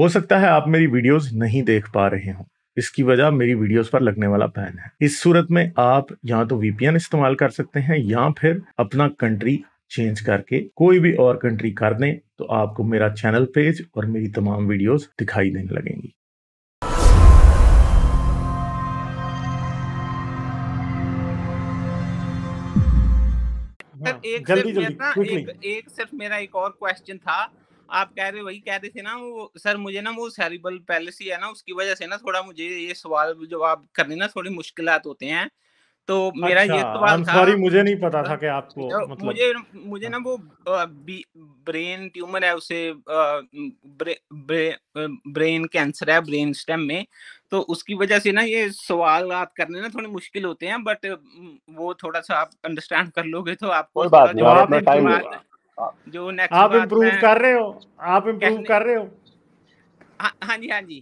हो सकता है आप मेरी वीडियोस नहीं देख पा रहे हो इसकी वजह मेरी वीडियोस पर लगने वाला बैन है इस सूरत में आप या तो वीपीएन इस्तेमाल कर सकते हैं या फिर अपना कंट्री चेंज करके कोई भी और कंट्री कर दें तो आपको मेरा चैनल पेज और मेरी तमाम वीडियोस दिखाई देने लगेंगी सर हाँ, जल्दी सिर्फ एक, एक सिर्फ मेरा एक और क्वेश्चन था आप कह रहे वही कह रहे थे ना वो सर मुझे ना वो सैरिबल पैलेसी है ना उसकी वजह से ना थोड़ा मुझे ये सवाल जवाब करने ना थोड़ी मुश्किल होते हैं तो मेरा अच्छा, ये सवाल था सॉरी मुझे नहीं पता था कि आपको मतलब मुझे मुझे हाँ। ना वो ब्रेन ट्यूमर है उसे ब्रेन कैंसर है ब्रेन स्टेम में तो उसकी वजह से ना ये सवाल बात करने ना थोड़े मुश्किल होते हैं बट वो थोड़ा सा आप अंडरस्टैंड कर लोगे तो आपको कोई बात नहीं आपने टाइम जो नेक्स्ट आप इम्प्रूव कर रहे हो आप इम्प्रूव कर रहे हो हाँ, हाँ जी हाँ जी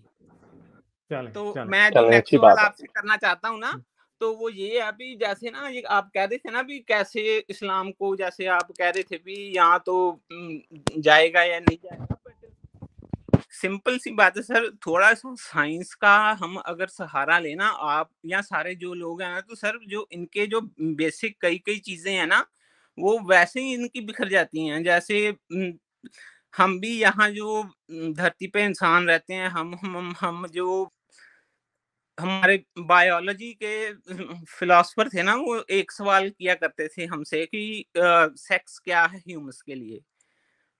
चाले, तो चाले, मैं जो नेक्स्ट सवाल आपसे करना चाहता हूँ ना तो वो ये है भी जैसे ना ये आप कह रहे थे ना भी कैसे इस्लाम को जैसे आप कह रहे थे भी यहाँ तो जाएगा या नहीं जाएगा सिंपल सी बात है सर थोड़ा सा साइंस का हम अगर सहारा लेना आप या सारे जो लोग हैं ना तो सर जो इनके जो बेसिक कई कई चीजें हैं ना वो वैसे ही इनकी बिखर जाती हैं जैसे हम भी यहाँ जो धरती पे इंसान रहते हैं हम हम हम जो हमारे बायोलॉजी के फिलोसफर थे ना वो एक सवाल किया करते थे हमसे कि आ, सेक्स क्या है ह्यूमस के लिए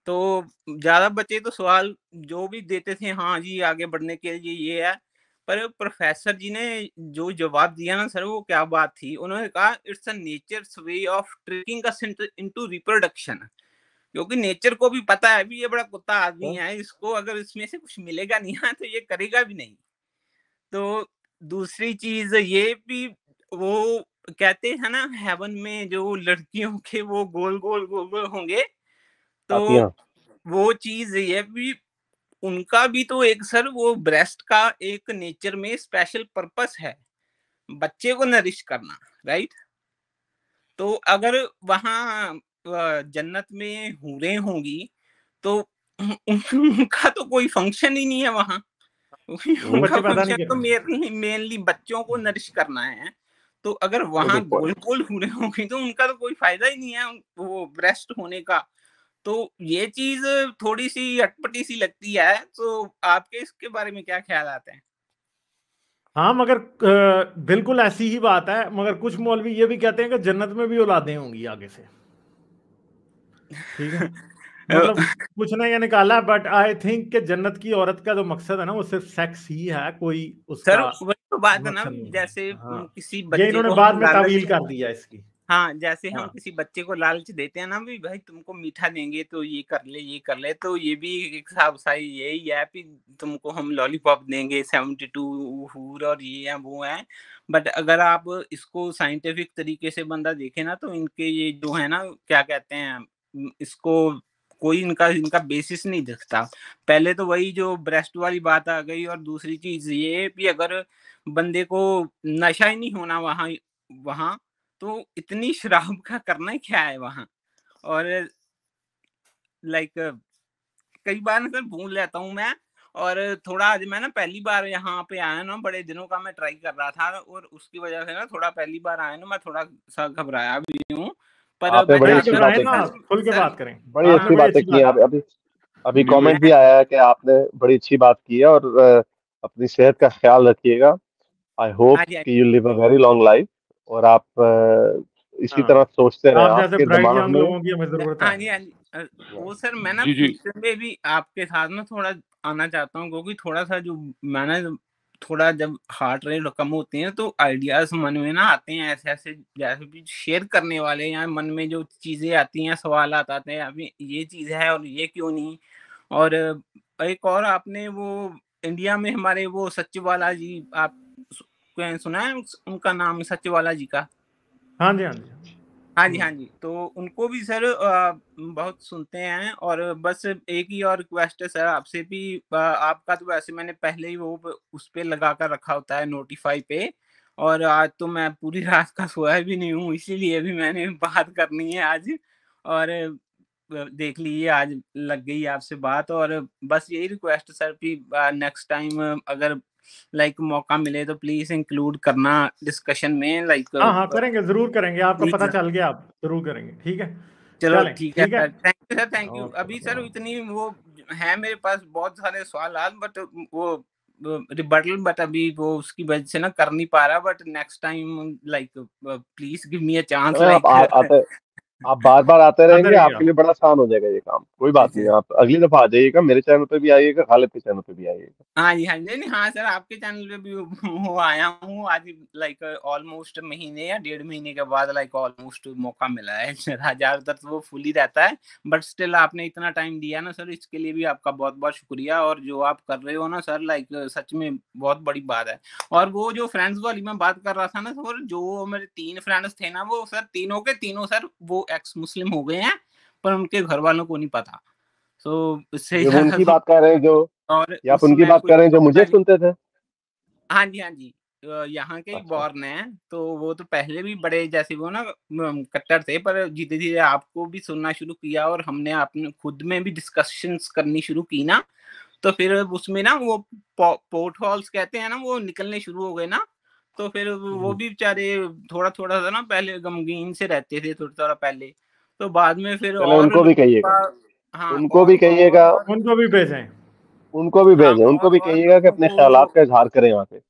तो ज़्यादा बच्चे तो सवाल जो भी देते थे हाँ जी आगे बढ़ने के लिए ये है पर प्रोफेसर जी ने जो जवाब दिया ना सर वो क्या बात थी उन्होंने कहा it's a nature way of tricking into reproduction क्योंकि नेचर को भी पता है भी ये बड़ा कुत्ता आदमी हाँ। है इसको अगर इसमें से कुछ मिलेगा नहीं है हाँ, तो ये करेगा भी नहीं तो दूसरी चीज ये भी वो कहते है ना हेवन में जो लड़कियों के वो गोल गोल गोल गोल होंगे तो वो चीज ये भी उनका भी तो एक सर वो ब्रेस्ट का एक नेचर में स्पेशल पर्पस है बच्चे को नरिश करना राइट तो अगर वहां जन्नत में हूरें होंगी तो उनका तो कोई फंक्शन ही नहीं है वहाँ उनका फंक्शन तो मेनली बच्चों को नरिश करना है तो अगर तो वहाँ गोल गोल हूरें होंगी तो उनका तो कोई फायदा ही नहीं है वो ब्रेस्ट होने का तो ये चीज थोड़ी सी अटपटी सी लगती है तो आपके इसके बारे में क्या ख्याल आते हैं हाँ मगर बिल्कुल ऐसी ही बात है मगर कुछ मौलवी ये भी कहते हैं कि जन्नत में भी औलादें होंगी आगे से ठीक है मतलब कुछ ने ये निकाला बट आई थिंक कि जन्नत की औरत का जो मकसद है ना वो सिर्फ सेक्स ही है कोई उसका सर वही तो बात है ना जैसे हाँ, किसी बच्चे ये इन्होंने बाद में तावील कर दिया इसकी हाँ जैसे हम हाँ। किसी बच्चे को लालच देते हैं ना भी भाई तुमको मीठा देंगे तो ये कर ले ये कर ले तो ये भी एक साफ साई यही है कि तुमको हम लॉलीपॉप देंगे सेवेंटी टू हूर और ये है वो है बट अगर आप इसको साइंटिफिक तरीके से बंदा देखे ना तो इनके ये जो है ना क्या कहते हैं इसको कोई इनका इनका बेसिस नहीं दिखता पहले तो वही जो ब्रेस्ट वाली बात आ गई और दूसरी चीज ये भी अगर बंदे को नशा ही नहीं होना वहाँ वहाँ तो इतनी शराब का करना क्या है वहां और लाइक कई बार ना भूल लेता हूँ मैं और थोड़ा आज मैं ना पहली बार यहाँ पे आया ना बड़े दिनों का मैं ट्राई कर रहा था और उसकी वजह से ना थोड़ा पहली बार आया ना मैं थोड़ा सा घबराया भी हूँ पर बड़ी अच्छी बातें खुल के बात करें बड़ी हाँ, अच्छी बातें की आप अभी अभी कमेंट भी आया है कि आपने बड़ी अच्छी बात की है और अपनी सेहत का ख्याल रखिएगा आई होप हाँ हाँ कि you live a very long life और आप इसी हाँ। तरह सोचते रहे आप आपके दिमाग में लोगों हाँ जी हाँ जी वो सर मैं ना में भी आपके साथ में थोड़ा आना चाहता हूँ क्योंकि थोड़ा सा जो मैंने थोड़ा जब हार्ट रेट कम होते हैं तो आइडियाज मन में ना आते हैं ऐसे ऐसे जैसे भी शेयर करने वाले या मन में जो चीजें आती हैं सवाल आते हैं अभी ये चीज है और ये क्यों नहीं और एक और आपने वो इंडिया में हमारे वो वाला जी आप सुना है उनका नाम सचिवाला हाँ जी का हाँ जी हाँ जी हाँ जी हाँ जी तो उनको भी सर बहुत सुनते हैं और बस एक ही और रिक्वेस्ट है सर आपसे भी आपका तो वैसे मैंने पहले ही वो उस पर लगा कर रखा होता है नोटिफाई पे और आज तो मैं पूरी रात का सोया भी नहीं हूँ इसीलिए भी मैंने बात करनी है आज और देख लीजिए आज लग गई आपसे बात और बस यही रिक्वेस्ट सर कि नेक्स्ट टाइम अगर लाइक like, मौका मिले तो प्लीज इंक्लूड करना डिस्कशन में लाइक like, हाँ हाँ करेंगे जरूर करेंगे आपको पता चल गया आप जरूर करेंगे ठीक है चलो ठीक है thank you sir thank you अभी सर इतनी वो है मेरे पास बहुत सारे सवाल बट वो रिबटल बट अभी वो उसकी वजह से ना कर नहीं पा रहा but next time like please give me a chance like आप बार बार आते रहेंगे आपके लिए बड़ा आसान हो जाएगा ये काम कोई बात नहीं आप अगली दफा आ जाइएगा मेरे चैनल पे भी आइएगा खालिद के चैनल पे भी आइएगा हाँ जी हाँ जी हाँ सर आपके चैनल पे भी आया हूँ आज लाइक ऑलमोस्ट महीने या डेढ़ महीने के बाद लाइक ऑलमोस्ट मौका मिला है ज्यादातर तो वो फुल ही रहता है बट स्टिल आपने इतना टाइम दिया ना सर इसके लिए भी आपका बहुत बहुत शुक्रिया और जो आप कर रहे हो ना सर लाइक सच में बहुत बड़ी बात है और वो जो फ्रेंड्स वाली मैं बात कर रहा था ना सर जो मेरे तीन फ्रेंड्स थे ना वो सर तीनों के तीनों सर वो एक्स मुस्लिम हो गए हैं पर उनके घर वालों को नहीं पता तो इससे उनकी बात कर रहे हैं जो और या उनकी बात कर रहे हैं जो मतलब मुझे सुनते थे हाँ जी हाँ जी यहाँ के बॉर्न अच्छा। है तो वो तो पहले भी बड़े जैसे वो ना कट्टर थे पर धीरे धीरे आपको भी सुनना शुरू किया और हमने अपने खुद में भी डिस्कशन करनी शुरू की ना तो फिर उसमें ना वो पो, पोर्ट हॉल्स कहते हैं ना वो निकलने शुरू हो गए ना तो फिर वो हम्म, हम्म। भी बेचारे थोड़ा थोड़ा सा ना पहले गमगीन से रहते थे थोड़ा थोड़ा पहले तो बाद में फिर और उनको भी कहिएगा हाँ उनको भी कहिएगा उनको भी भेजें उनको भी हाँ, भेजें उनको भी कहिएगा कि अपने ख्याल का इजहार करें यहाँ पे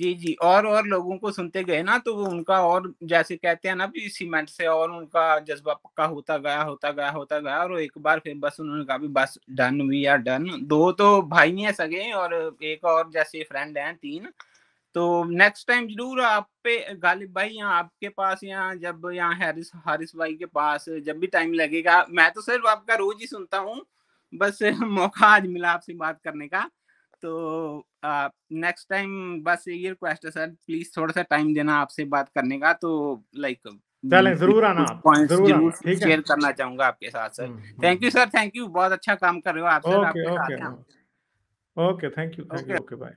जी जी और और लोगों को सुनते गए ना तो वो उनका और जैसे कहते हैं ना भी सीमेंट से और उनका जज्बा पक्का होता गया होता गया होता गया और एक बार फिर बस उन्होंने कहा भी बस डन वी आर डन दो तो भाई नहीं है सगे और एक और जैसे फ्रेंड हैं तीन तो नेक्स्ट टाइम जरूर आप पे गालिब भाई यहाँ आपके पास यहाँ जब यहाँ हैरिस हारिस भाई के पास जब भी टाइम लगेगा मैं तो सिर्फ आपका रोज ही सुनता हूँ बस मौका आज मिला आपसे बात करने का तो नेक्स्ट टाइम बस ये रिक्वेस्ट है सर प्लीज थोड़ा सा टाइम देना आपसे बात करने का तो लाइक चलें जरूर आना जरूर शेयर करना चाहूंगा आपके साथ sir thank you sir thank you बहुत अच्छा काम कर रहे हो आप सर आपके साथ okay thank you okay bye